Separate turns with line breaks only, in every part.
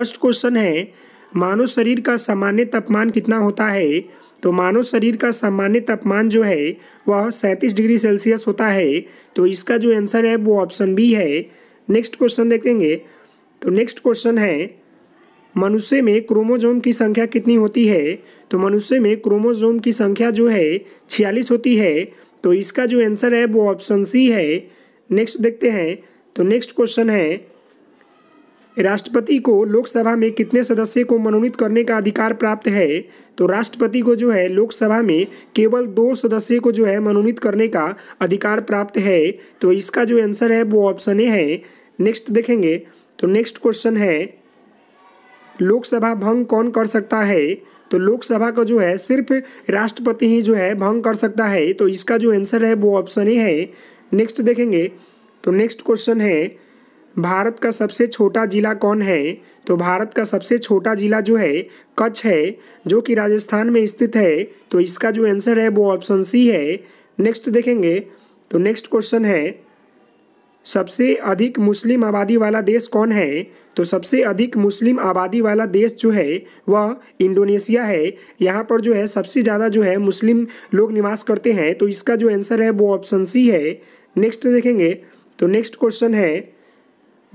first question है मानव शरीर का सामान्य तापमान कितना होता है तो मानव शरीर का सामान्य तापमान जो है वह सैंतीस डिग्री सेल्सियस होता है तो इसका जो आंसर है वो ऑप्शन बी है नेक्स्ट क्वेश्चन देखेंगे तो नेक्स्ट क्वेश्चन है मनुष्य में क्रोमोजोम की संख्या कितनी होती है तो मनुष्य में क्रोमोजोम की संख्या जो है छियालीस होती है तो इसका जो आंसर है वो ऑप्शन सी है नेक्स्ट देखते हैं तो नेक्स्ट क्वेश्चन है राष्ट्रपति को लोकसभा में कितने सदस्य को मनोनीत करने का अधिकार प्राप्त है तो राष्ट्रपति को जो है लोकसभा में केवल दो सदस्य को जो है मनोनीत करने का अधिकार प्राप्त है तो इसका जो आंसर है वो ऑप्शन ए है नेक्स्ट देखेंगे तो नेक्स्ट क्वेश्चन है लोकसभा भंग कौन कर सकता है तो लोकसभा को जो है सिर्फ राष्ट्रपति ही जो है भंग कर सकता है तो इसका जो आंसर है वो ऑप्शन ए है नेक्स्ट देखेंगे तो नेक्स्ट क्वेश्चन है भारत का सबसे छोटा ज़िला कौन है तो भारत का सबसे छोटा ज़िला जो है कच्छ है जो कि राजस्थान में स्थित है तो इसका जो आंसर है वो ऑप्शन सी है नेक्स्ट देखेंगे तो नेक्स्ट क्वेश्चन है सबसे अधिक मुस्लिम आबादी वाला देश कौन है तो सबसे अधिक मुस्लिम आबादी वाला देश जो है वह इंडोनेशिया है यहाँ पर जो है सबसे ज़्यादा जो है मुस्लिम लोग निवास करते हैं तो इसका जो आंसर है वो ऑप्शन सी है नेक्स्ट देखेंगे तो नेक्स्ट क्वेश्चन है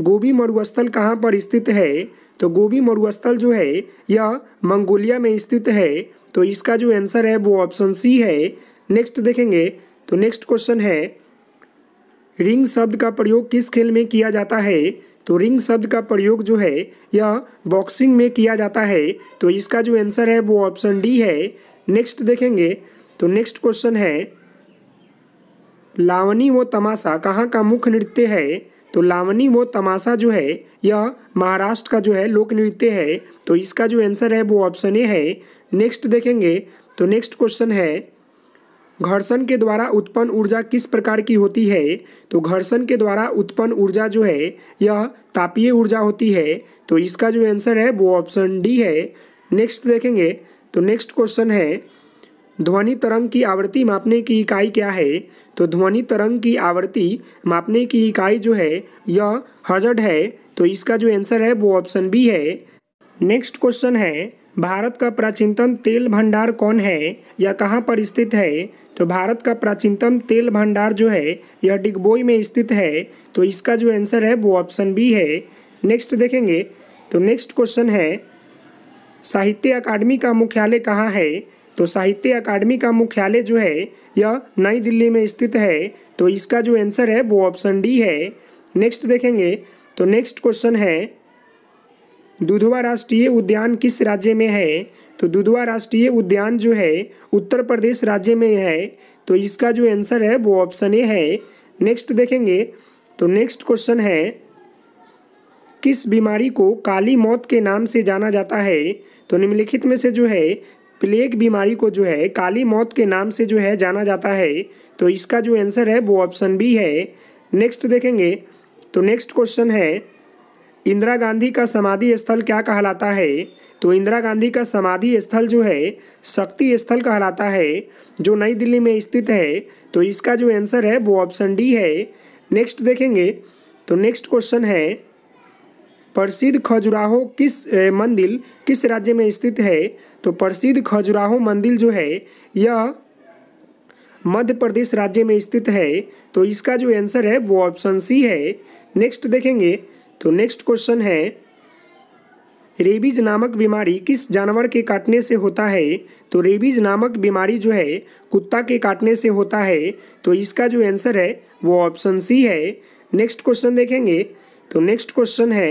गोभी मरुस्थल कहाँ पर स्थित है तो गोभी मरुस्थल जो है यह मंगोलिया में स्थित है तो इसका जो आंसर है वो ऑप्शन सी है नेक्स्ट देखेंगे तो नेक्स्ट क्वेश्चन है रिंग शब्द का प्रयोग किस खेल में किया जाता है तो रिंग शब्द का प्रयोग जो है यह बॉक्सिंग में किया जाता है तो इसका जो आंसर है वो ऑप्शन डी है नेक्स्ट देखेंगे तो नेक्स्ट क्वेश्चन है लावनी वो तमाशा कहाँ का मुख्य नृत्य है तो लावनी वो तमाशा जो है यह महाराष्ट्र का जो है लोक नृत्य है तो इसका जो आंसर है वो ऑप्शन ए है नेक्स्ट देखेंगे तो नेक्स्ट क्वेश्चन है घर्षण के द्वारा उत्पन्न ऊर्जा किस प्रकार की होती है तो घर्षण के द्वारा उत्पन्न ऊर्जा जो है यह तापीय ऊर्जा होती है तो इसका जो आंसर है वो ऑप्शन डी है नेक्स्ट देखेंगे तो नेक्स्ट क्वेश्चन है ध्वनि तरंग की आवृत्ति मापने की इकाई क्या है तो ध्वनि तरंग की आवृत्ति मापने की इकाई जो है यह हजड है तो इसका जो आंसर है वो ऑप्शन बी है नेक्स्ट क्वेश्चन है भारत का प्राचीनतम तेल भंडार कौन है या कहाँ पर स्थित है तो भारत का प्राचीनतम तेल भंडार जो है यह डिगबोई में स्थित है तो इसका जो आंसर है वो ऑप्शन बी है नेक्स्ट देखेंगे तो नेक्स्ट क्वेश्चन है साहित्य अकादमी का मुख्यालय कहाँ है तो साहित्य अकादमी का मुख्यालय जो है यह नई दिल्ली में स्थित है तो इसका जो आंसर है वो ऑप्शन डी है नेक्स्ट देखेंगे तो नेक्स्ट क्वेश्चन है दुधवा राष्ट्रीय उद्यान किस राज्य में है तो दुधवा राष्ट्रीय उद्यान जो है उत्तर प्रदेश राज्य में है तो इसका जो आंसर है वो ऑप्शन ए है नेक्स्ट देखेंगे तो नेक्स्ट क्वेश्चन है किस बीमारी को काली मौत के नाम से जाना जाता है तो निम्नलिखित में से जो है प्लेग बीमारी को जो है काली मौत के नाम से जो है जाना जाता है तो इसका जो आंसर है वो ऑप्शन बी है नेक्स्ट देखेंगे तो नेक्स्ट क्वेश्चन है इंदिरा गांधी का समाधि स्थल क्या कहलाता है तो इंदिरा गांधी का समाधि स्थल जो है शक्ति स्थल कहलाता है जो नई दिल्ली में स्थित है तो इसका जो आंसर है वो ऑप्शन डी है नेक्स्ट देखेंगे तो नेक्स्ट क्वेश्चन है प्रसिद्ध खजुराहो किस मंदिर किस राज्य में स्थित है तो प्रसिद्ध खजुराहो मंदिर जो है यह मध्य प्रदेश राज्य में स्थित है तो इसका जो आंसर है वो ऑप्शन सी है नेक्स्ट देखेंगे तो नेक्स्ट क्वेश्चन है रेबीज नामक बीमारी किस जानवर के काटने से होता है तो रेबीज नामक बीमारी जो है कुत्ता के काटने से होता है तो इसका जो आंसर है वो ऑप्शन सी है नेक्स्ट क्वेश्चन देखेंगे तो नेक्स्ट क्वेश्चन है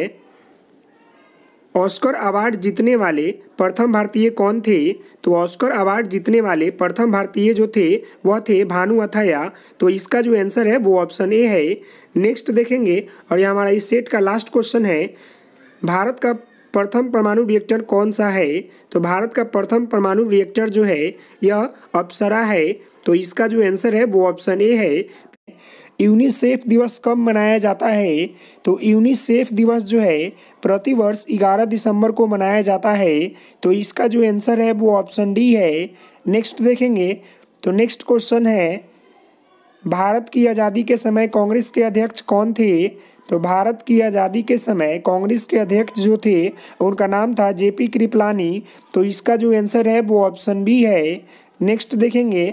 ऑस्कर अवार्ड जीतने वाले प्रथम भारतीय कौन थे तो ऑस्कर अवार्ड जीतने वाले प्रथम भारतीय जो थे वह थे भानु अथैया तो इसका जो आंसर है वो ऑप्शन ए है नेक्स्ट देखेंगे और ये हमारा इस सेट का लास्ट क्वेश्चन है भारत का प्रथम परमाणु रिएक्टर कौन सा है तो भारत का प्रथम परमाणु रिएक्टर जो है यह अप्सरा है तो इसका जो आंसर है वो ऑप्शन ए है यूनिसेफ दिवस कब मनाया जाता है तो यूनिसेफ दिवस जो है प्रतिवर्ष 11 दिसंबर को मनाया जाता है तो इसका जो आंसर है वो ऑप्शन डी है नेक्स्ट देखेंगे तो नेक्स्ट क्वेश्चन है भारत की आज़ादी के समय कांग्रेस के अध्यक्ष कौन थे तो भारत की आज़ादी के समय कांग्रेस के अध्यक्ष जो थे उनका नाम था जे पी कृपलानी तो इसका जो आंसर है वो ऑप्शन बी है नेक्स्ट देखेंगे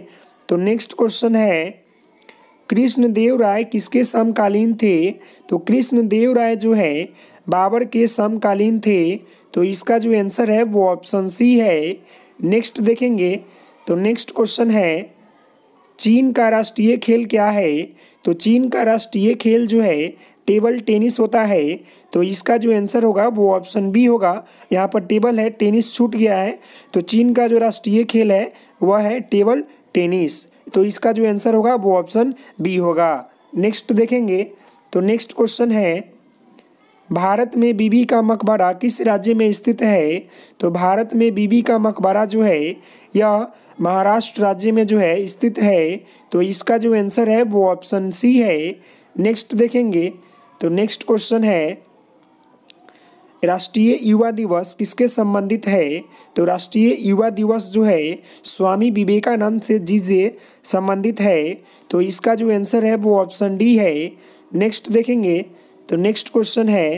तो नेक्स्ट क्वेश्चन है कृष्णदेव राय किसके समकालीन थे तो कृष्णदेव राय जो है बाबर के समकालीन थे तो इसका जो आंसर है वो ऑप्शन सी है नेक्स्ट देखेंगे तो नेक्स्ट क्वेश्चन है चीन का राष्ट्रीय खेल क्या है तो चीन का राष्ट्रीय खेल जो है टेबल टेनिस होता है तो इसका जो आंसर होगा वो ऑप्शन बी होगा यहाँ पर टेबल है टेनिस छूट गया है तो चीन का जो राष्ट्रीय खेल है वह है टेबल टेनिस तो इसका जो आंसर होगा वो ऑप्शन बी होगा नेक्स्ट देखेंगे तो नेक्स्ट क्वेश्चन है भारत में बीबी का मकबरा किस राज्य में स्थित है तो भारत में बीबी का मकबरा जो है यह महाराष्ट्र राज्य में जो है स्थित है तो इसका जो आंसर है वो ऑप्शन सी है नेक्स्ट देखेंगे तो नेक्स्ट क्वेश्चन है राष्ट्रीय युवा दिवस किसके संबंधित है तो राष्ट्रीय युवा दिवस जो है स्वामी विवेकानंद से जी से संबंधित है तो इसका जो आंसर है वो ऑप्शन डी है नेक्स्ट देखेंगे तो नेक्स्ट क्वेश्चन है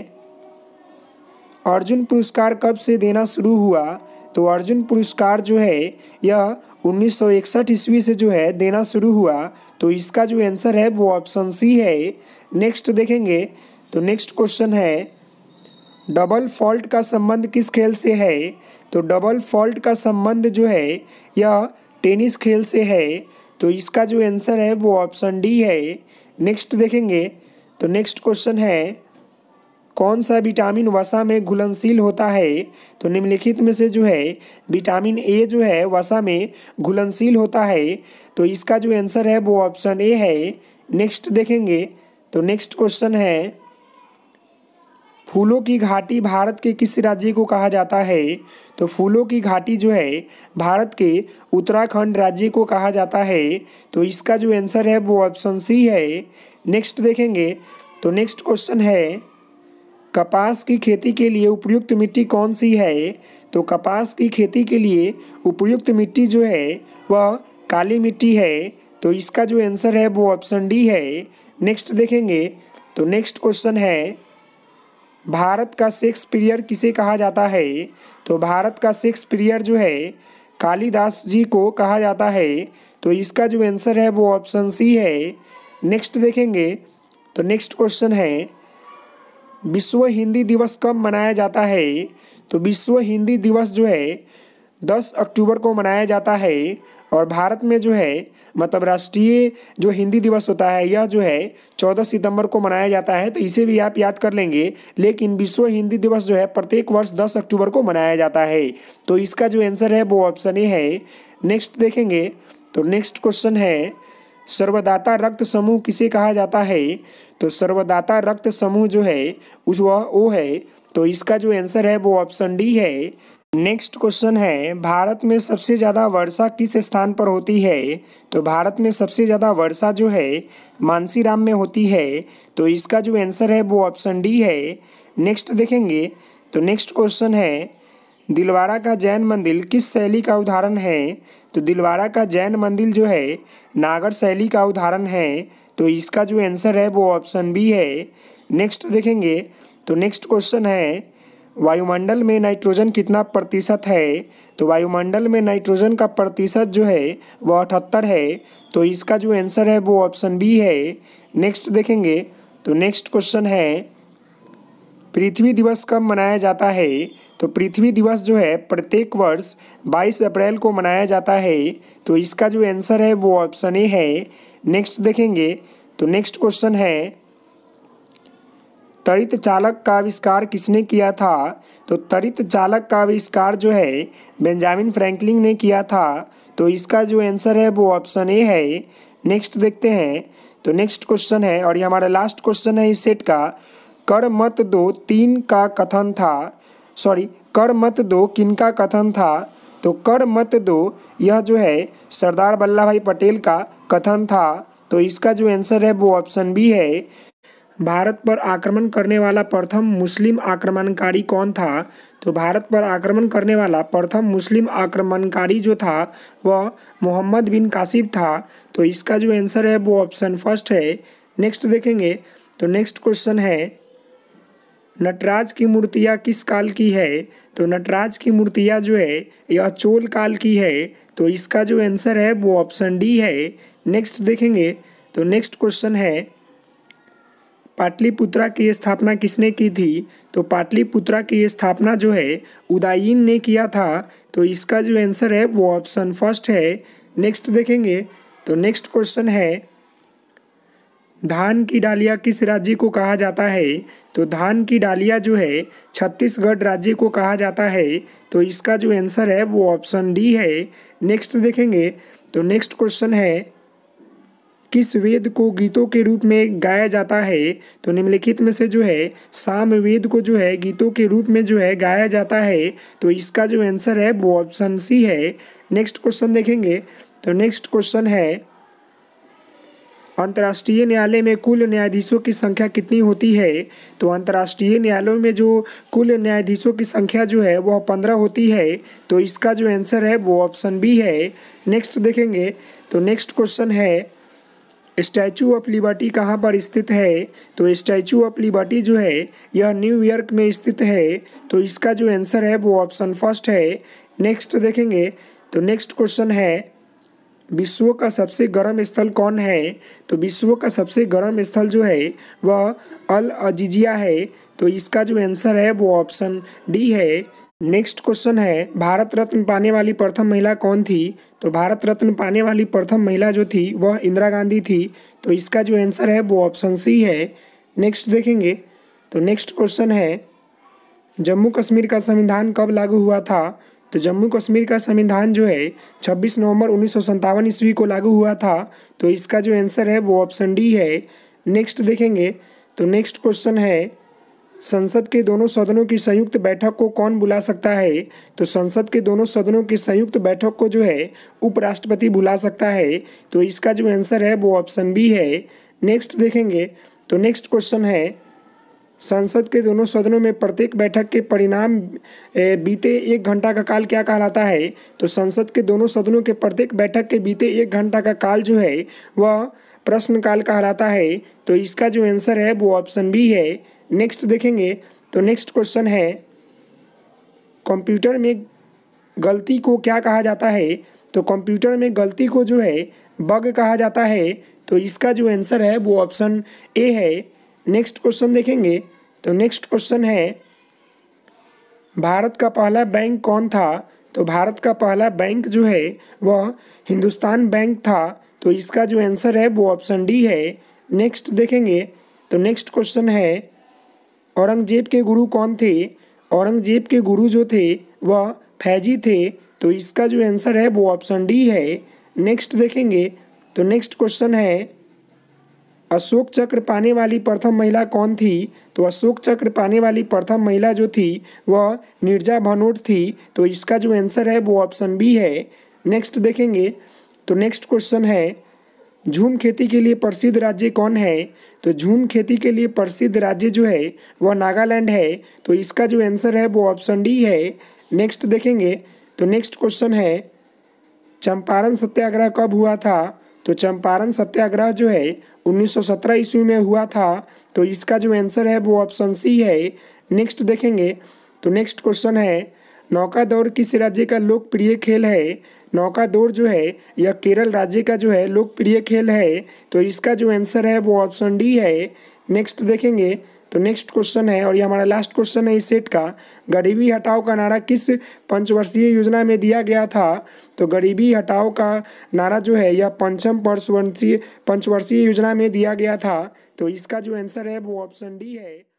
अर्जुन पुरस्कार कब से देना शुरू हुआ तो अर्जुन पुरस्कार जो है यह उन्नीस ईस्वी से जो है देना शुरू हुआ तो इसका जो आंसर है वो ऑप्शन सी है नेक्स्ट देखेंगे तो नेक्स्ट क्वेश्चन है डबल फॉल्ट का संबंध किस खेल से है तो डबल फॉल्ट का संबंध जो है यह टेनिस खेल से है तो इसका जो आंसर है वो ऑप्शन डी है नेक्स्ट देखेंगे तो नेक्स्ट क्वेश्चन है कौन सा विटामिन वसा में घुलनशील होता है तो निम्नलिखित में से जो है विटामिन ए जो है वसा में घुलनशील होता है तो इसका जो आंसर है वो ऑप्शन ए है नेक्स्ट देखेंगे तो नेक्स्ट क्वेश्चन है फूलों की घाटी भारत के किस राज्य को कहा जाता है तो फूलों की घाटी जो है भारत के उत्तराखंड राज्य को कहा जाता है तो इसका जो आंसर है वो ऑप्शन सी है नेक्स्ट देखेंगे तो नेक्स्ट क्वेश्चन है कपास की खेती के लिए उपयुक्त मिट्टी कौन सी है तो कपास की खेती के लिए उपयुक्त मिट्टी जो है वह काली मिट्टी है तो इसका जो आंसर है वो ऑप्शन डी है नेक्स्ट देखेंगे तो नेक्स्ट क्वेश्चन है भारत का शेक्सपियर किसे कहा जाता है तो भारत का शेक्सपियर जो है कालीदास जी को कहा जाता है तो इसका जो आंसर है वो ऑप्शन सी है नेक्स्ट देखेंगे तो नेक्स्ट क्वेश्चन है विश्व हिंदी दिवस कब मनाया जाता है तो विश्व हिंदी दिवस जो है 10 अक्टूबर को मनाया जाता है और भारत में जो है मतलब राष्ट्रीय जो हिंदी दिवस होता है यह जो है 14 सितंबर को मनाया जाता है तो इसे भी आप याद कर लेंगे लेकिन विश्व हिंदी दिवस जो है प्रत्येक वर्ष 10 अक्टूबर को मनाया जाता है तो इसका जो आंसर है वो ऑप्शन ए है नेक्स्ट देखेंगे तो नेक्स्ट क्वेश्चन है सर्वदाता रक्त समूह किसे कहा जाता है तो सर्वदाता रक्त समूह जो है उस वह ओ है तो इसका जो आंसर है वो ऑप्शन डी है नेक्स्ट क्वेश्चन है भारत में सबसे ज़्यादा वर्षा किस स्थान पर होती है तो भारत में सबसे ज़्यादा वर्षा जो है मानसीराम में होती है तो इसका जो आंसर है वो ऑप्शन डी है नेक्स्ट देखेंगे तो नेक्स्ट क्वेश्चन है दिलवाड़ा का जैन मंदिर किस शैली का उदाहरण है तो दिलवाड़ा का जैन मंदिर जो है नागर शैली का उदाहरण है तो इसका जो आंसर है वो ऑप्शन बी है नेक्स्ट देखेंगे तो नेक्स्ट क्वेश्चन है वायुमंडल में नाइट्रोजन कितना प्रतिशत है तो वायुमंडल में नाइट्रोजन का प्रतिशत जो है वह अठहत्तर है तो इसका जो आंसर है वो ऑप्शन बी है नेक्स्ट देखेंगे तो नेक्स्ट क्वेश्चन है पृथ्वी दिवस कब मनाया जाता है तो पृथ्वी दिवस जो है प्रत्येक वर्ष बाईस अप्रैल को मनाया जाता है तो इसका जो आंसर है वो ऑप्शन ए है नेक्स्ट देखेंगे तो नेक्स्ट क्वेश्चन है तरित चालक का आविष्कार किसने किया था तो तरित चालक का आविष्कार जो है बेंजामिन फ्रैंकलिन ने किया था तो इसका जो आंसर है वो ऑप्शन ए है नेक्स्ट देखते हैं तो नेक्स्ट क्वेश्चन है और ये हमारा लास्ट क्वेश्चन है इस सेट का कर मत दो तीन का कथन था सॉरी कर मत दो किन का कथन था तो कर मत दो यह जो है सरदार वल्लभ भाई पटेल का कथन था तो इसका जो आंसर है वो ऑप्शन बी है भारत पर आक्रमण करने वाला प्रथम मुस्लिम आक्रमणकारी कौन था तो भारत पर आक्रमण करने वाला प्रथम मुस्लिम आक्रमणकारी जो था वह मोहम्मद बिन कासिब था तो इसका जो आंसर है वो ऑप्शन फर्स्ट है नेक्स्ट देखेंगे तो नेक्स्ट क्वेश्चन है नटराज की मूर्तियाँ किस काल की है तो नटराज की मूर्तियाँ जो है यह चोल काल की है तो इसका जो आंसर है वो ऑप्शन डी है नेक्स्ट देखेंगे तो नेक्स्ट क्वेश्चन है पाटलिपुत्रा की स्थापना किसने की थी तो पाटलिपुत्रा की स्थापना जो है उदायीन ने किया था तो इसका जो आंसर है वो ऑप्शन फर्स्ट है नेक्स्ट देखेंगे तो नेक्स्ट क्वेश्चन है धान की डालिया किस राज्य को कहा जाता है तो धान की डालिया जो है छत्तीसगढ़ राज्य को कहा जाता है तो इसका जो आंसर है वो ऑप्शन डी है नेक्स्ट देखेंगे तो नेक्स्ट क्वेश्चन है किस वेद को गीतों के रूप में गाया जाता है तो निम्नलिखित में से जो है साम वेद को जो है गीतों के रूप में जो है गाया जाता है तो इसका जो आंसर है वो ऑप्शन सी है नेक्स्ट क्वेश्चन देखेंगे तो नेक्स्ट क्वेश्चन है अंतर्राष्ट्रीय न्यायालय में कुल न्यायाधीशों की संख्या कितनी होती है तो अंतर्राष्ट्रीय न्यायालयों में जो कुल न्यायाधीशों की संख्या जो है वह पंद्रह होती है तो इसका जो आंसर है वो ऑप्शन बी है नेक्स्ट देखेंगे तो नेक्स्ट क्वेश्चन है स्टैचू ऑफ लिबर्टी कहाँ पर स्थित है तो स्टैचू ऑफ लिबर्टी जो है यह न्यूयॉर्क में स्थित है तो इसका जो आंसर है वो ऑप्शन फर्स्ट है नेक्स्ट देखेंगे तो नेक्स्ट क्वेश्चन है विश्व का सबसे गर्म स्थल कौन है तो विश्व का सबसे गर्म स्थल जो है वह अल अजीजिया है तो इसका जो आंसर है वो ऑप्शन डी है नेक्स्ट क्वेश्चन है भारत रत्न पाने वाली प्रथम महिला कौन थी तो भारत रत्न पाने वाली प्रथम महिला जो थी वह इंदिरा गांधी थी तो इसका जो आंसर है वो ऑप्शन सी है नेक्स्ट देखेंगे तो नेक्स्ट क्वेश्चन है जम्मू कश्मीर का संविधान कब लागू हुआ था तो जम्मू कश्मीर का संविधान जो है 26 नवंबर उन्नीस ईस्वी को लागू हुआ था तो इसका जो आंसर है वो ऑप्शन डी है नेक्स्ट देखेंगे तो नेक्स्ट क्वेश्चन है संसद के दोनों सदनों की संयुक्त बैठक को कौन बुला सकता है तो संसद के दोनों सदनों की संयुक्त बैठक को जो है उपराष्ट्रपति बुला सकता है तो इसका जो आंसर है वो ऑप्शन बी है नेक्स्ट देखेंगे तो नेक्स्ट क्वेश्चन है संसद के दोनों सदनों में प्रत्येक बैठक के परिणाम बीते एक घंटा का काल क्या कहलाता है तो संसद के दोनों सदनों के प्रत्येक बैठक के बीते एक घंटा का काल जो है वह प्रश्न काल कहलाता है तो इसका जो आंसर है वो ऑप्शन बी है नेक्स्ट देखेंगे तो नेक्स्ट क्वेश्चन है कंप्यूटर में गलती को क्या कहा जाता है तो कंप्यूटर में गलती को जो है बग कहा जाता है तो इसका जो आंसर है वो ऑप्शन ए है नेक्स्ट क्वेश्चन देखेंगे तो नेक्स्ट क्वेश्चन है भारत का पहला बैंक कौन था तो भारत का पहला बैंक जो है वह हिंदुस्तान बैंक था तो इसका जो आंसर है वो ऑप्शन डी है नेक्स्ट देखेंगे तो नेक्स्ट क्वेश्चन है औरंगजेब के गुरु कौन थे औरंगजेब के गुरु जो थे वह फैजी थे तो इसका जो आंसर है वो ऑप्शन डी है नेक्स्ट देखेंगे तो नेक्स्ट क्वेश्चन है अशोक चक्र पाने वाली प्रथम महिला कौन थी तो अशोक चक्र पाने वाली प्रथम महिला जो थी वह निर्जा भनोट थी तो इसका जो आंसर है वो ऑप्शन बी है नेक्स्ट देखेंगे तो नेक्स्ट क्वेश्चन है झूम खेती के लिए प्रसिद्ध राज्य कौन है तो झूम खेती के लिए प्रसिद्ध राज्य जो है वह नागालैंड है तो इसका जो आंसर है वो ऑप्शन डी है नेक्स्ट देखेंगे तो नेक्स्ट क्वेश्चन है चंपारण सत्याग्रह कब हुआ था तो चंपारण सत्याग्रह जो है 1917 ईस्वी में हुआ था तो इसका जो आंसर है वो ऑप्शन सी है नेक्स्ट देखेंगे तो नेक्स्ट क्वेश्चन है नौका दौड़ किस राज्य का लोकप्रिय खेल है नौका दौड़ जो है यह केरल राज्य का जो है लोकप्रिय खेल है तो इसका जो आंसर है वो ऑप्शन डी है नेक्स्ट देखेंगे तो नेक्स्ट क्वेश्चन है और ये हमारा लास्ट क्वेश्चन है इस सेट का गरीबी हटाओ का नारा किस पंचवर्षीय योजना में दिया गया था तो गरीबी हटाओ का नारा जो है यह पंचम पंचवर्षीय पंचवर्षीय योजना में दिया गया था तो इसका जो आंसर है वो ऑप्शन डी है